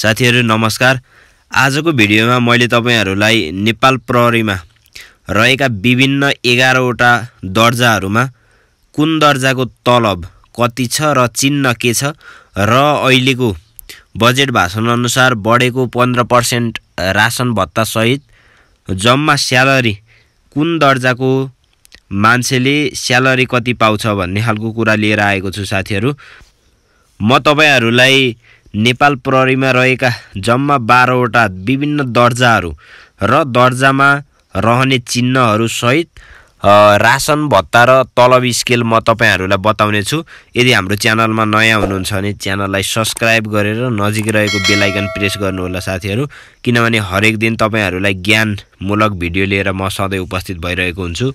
साथीहरू नमस्कार आजको भिडियोमा मैले तपाईँहरूलाई नेपाल प्रहरीमा रहेका विभिन्न एघारवटा दर्जाहरूमा कुन दर्जाको तलब कति छ र चिन्ह के छ र अहिलेको बजेट भाषणअनुसार बढेको पन्ध्र पर्सेन्ट रासन भत्तासहित जम्मा स्यालेरी कुन दर्जाको मान्छेले स्यालेरी कति पाउँछ भन्ने खालको कुरा लिएर आएको छु साथीहरू म तपाईँहरूलाई नेपाल प्रहरीमा रहेका जम्मा बाह्रवटा विभिन्न दर्जाहरू र दर्जामा रहने सहित रासन भत्ता र तलब स्केल म तपाईँहरूलाई बताउनेछु यदि हाम्रो च्यानलमा नयाँ हुनुहुन्छ भने च्यानललाई सब्सक्राइब गरेर नजिक रहेको बेलायकन प्रेस गर्नुहोला साथीहरू किनभने हरेक दिन तपाईँहरूलाई ज्ञानमूलक भिडियो लिएर म सधैँ उपस्थित भइरहेको हुन्छु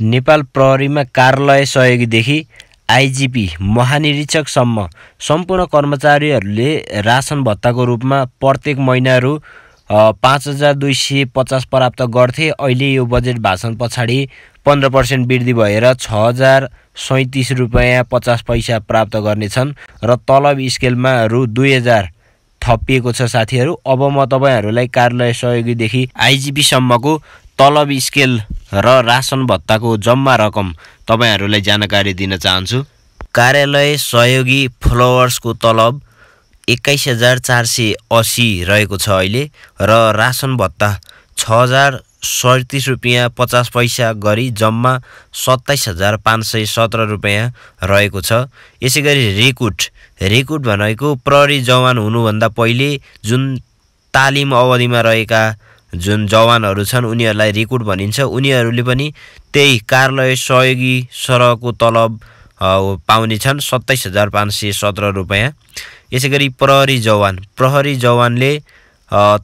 नेपाल प्रहरीमा कार्यालय सहयोगीदेखि आइजिपी महानिरीक्षकसम्म सम्पूर्ण कर्मचारीहरूले रासन भत्ताको रूपमा प्रत्येक महिना रु पाँच हजार दुई सय पचास प्राप्त गर्थे अहिले यो बजेट भाषण पछाडि पन्ध्र पर्सेन्ट वृद्धि भएर छ हजार सैँतिस रुपियाँ पचास पैसा प्राप्त गर्नेछन् र तलब स्केलमा रु दुई हजार थपिएको छ साथीहरू अब म तपाईँहरूलाई कार्यालय सहयोगीदेखि आइजिपीसम्मको तलब स्केल र रासन भत्ताको जम्मा रकम तपाईँहरूलाई जानकारी दिन चाहन्छु कार्यालय सहयोगी फलोवर्सको तलब एक्काइस हजार चार सय असी रहेको छ अहिले र रासन भत्ता छ हजार सडतिस रुपियाँ पचास पैसा गरी जम्मा सत्ताइस हजार पाँच सय सत्र रुपियाँ रहेको छ यसै गरी रिकुट रिकुट भनेको प्रहरी जवान हुनुभन्दा पहिले जुन तालिम अवधिमा रहेका जुन जवानहरू छन् उनीहरूलाई रिकुट भनिन्छ उनीहरूले पनि त्यही कार्यालय सहयोगी सरहको तलब पाउनेछन् सत्ताइस हजार पाँच सय सत्र रुपियाँ यसै गरी प्रहरी जवान प्रहरी जवानले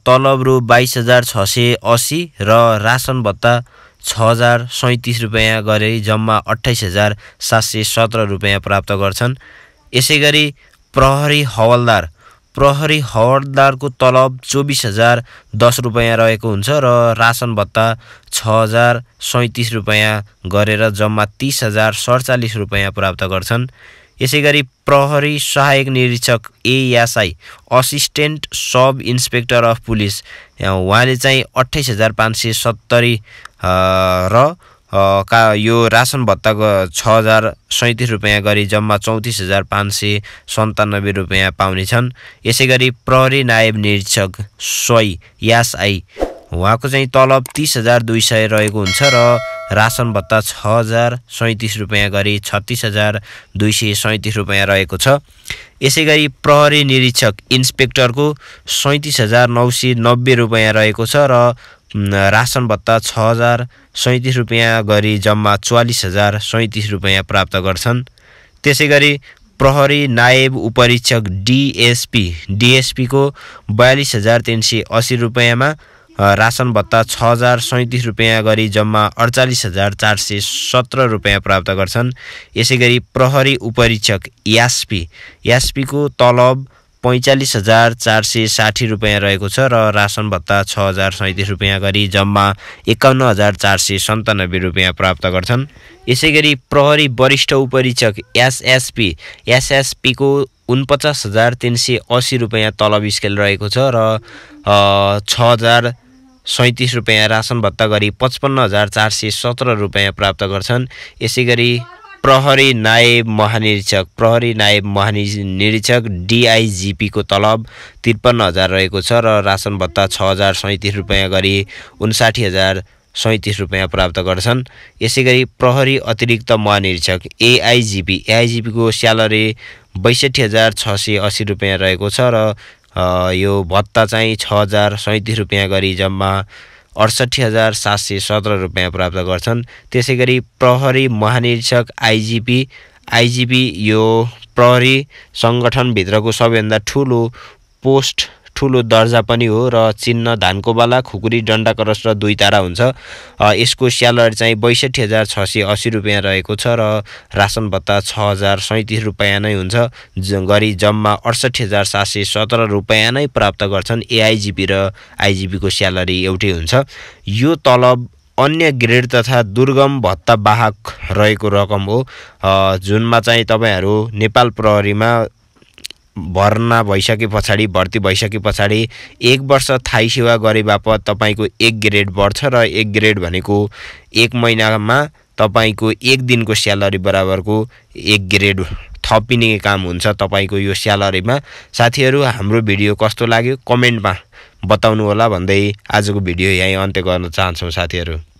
तलब रु बाइस हजार छ सय असी र रासन भत्ता छ हजार सैँतिस रुपियाँ गरी जम्मा अठाइस हजार सात सय सत्र रुपियाँ प्राप्त गर्छन् यसै गरी प्रहरी हवलदार प्रहरी हवडदारको तलब चौबिस हजार दस रुपियाँ रहेको हुन्छ र रासन भत्ता छ हजार सैँतिस रुपियाँ गरेर जम्मा तिस हजार सडचालिस रुपियाँ प्राप्त गर्छन् यसै गरी प्रहरी सहायक निरीक्षक ASI assistant sub inspector of police उहाँले चाहिँ अट्ठाइस हजार पाँच सय सत्तरी र का यो रासन भत्ताको छ हजार सैँतिस रुपियाँ गरी जम्मा चौतिस हजार पाँच सय सन्तानब्बे रुपियाँ पाउनेछन् यसै गरी प्रहरी नायब निरीक्षक सोई यासआई उहाँको चाहिँ तलब तिस हजार दुई सय रहेको हुन्छ र रासन भत्ता छ हजार सैँतिस रुपियाँ गरी छत्तिस हजार दुई सय सैँतिस रुपियाँ रहेको छ यसै गरी प्रहरी निरीक्षक इन्सपेक्टरको सैँतिस हजार नौ सय नब्बे रुपियाँ रहेको छ र रासन भत्ता छ हजार सैँतिस रुपियाँ गरी जम्मा चौवालिस हजार सैँतिस रुपियाँ प्राप्त गर्छन् त्यसै गरी प्रहरी नायब उपरीक्षक डिएसपी डिएसपीको बयालिस हजार तिन सय असी रुपियाँमा रासन भत्ता छ हजार सैँतिस रुपियाँ गरी जम्मा अडचालिस हजार चार सय सत्र रुपियाँ प्राप्त गर्छन् यसै गरी प्रहरी उपरीक्षक यासपी यासपीको तलब पैँचालिस हजार चार सय साठी रुपियाँ रहेको छ र रासन भत्ता छ हजार सैँतिस रुपियाँ गरी जम्मा एकाउन्न हजार चार सय सन्तानब्बे रुपियाँ प्राप्त गर्छन् यसै गरी प्रहरी वरिष्ठ उपरीक्षक एसएसपी एसएसपीको उनपचास हजार तिन सय असी रुपियाँ तलब स्केल रहेको छ र छ हजार सैँतिस रुपियाँ रासन भत्ता गरी पचपन्न हजार चार सय सत्र रुपियाँ प्राप्त गर्छन् यसै गरी प्रहरी नायब महानिरीक्षक प्रहरी नायब महानिरीक्षक डिआइजिपीको तलब त्रिपन्न हजार रहेको छ र रासन भत्ता छ हजार सैँतिस रुपियाँ गरी उन्साठी हजार सैँतिस रुपियाँ प्राप्त गर्छन् यसै गरी प्रहरी अतिरिक्त महानिरीक्षक एआइजिपी एआइजिपीको स्यालेरी बैसठी हजार छ सय असी रुपियाँ रहेको छ र यो भत्ता चाहिँ छ हजार सैँतिस रुपियाँ गरी जम्मा अडसट्ठी हजार सात सय सत्र रुपियाँ प्राप्त गर्छन् त्यसै गरी प्रहरी महानिरीक्षक आइजिपी आइजिपी यो प्रहरी सङ्गठनभित्रको सबैभन्दा ठुलो पोस्ट ठुलो दर्जा पनि हो र चिन्ह बाला खुकुरी डन्डाकरस र दुई तारा हुन्छ यसको स्यालेरी चाहिँ बैसठी हजार छ सय असी रुपियाँ रहेको छ र रासन भत्ता छ हजार सैँतिस रुपियाँ नै हुन्छ गरी जम्मा अडसठी हजार सात सय सत्र रुपियाँ नै प्राप्त गर्छन् एआइजिपी र आइजिपीको स्यालेरी एउटै हुन्छ यो तलब अन्य ग्रेड तथा दुर्गम भत्ता बाहक रहेको रकम हो जुनमा चाहिँ तपाईँहरू नेपाल प्रहरीमा भर्ना भइसके पछाडि भर्ती भइसके पछाडि एक वर्ष थाई सेवा गरे बापत तपाईँको एक ग्रेड बढ्छ र एक ग्रेड भनेको एक महिनामा तपाईँको एक दिनको स्यालेरी बराबरको एक ग्रेड थपिने काम हुन्छ तपाईँको यो स्यालेरीमा साथीहरू हाम्रो भिडियो कस्तो लाग्यो कमेन्टमा बताउनु होला भन्दै आजको भिडियो यहीँ अन्त्य गर्न चाहन्छौँ साथीहरू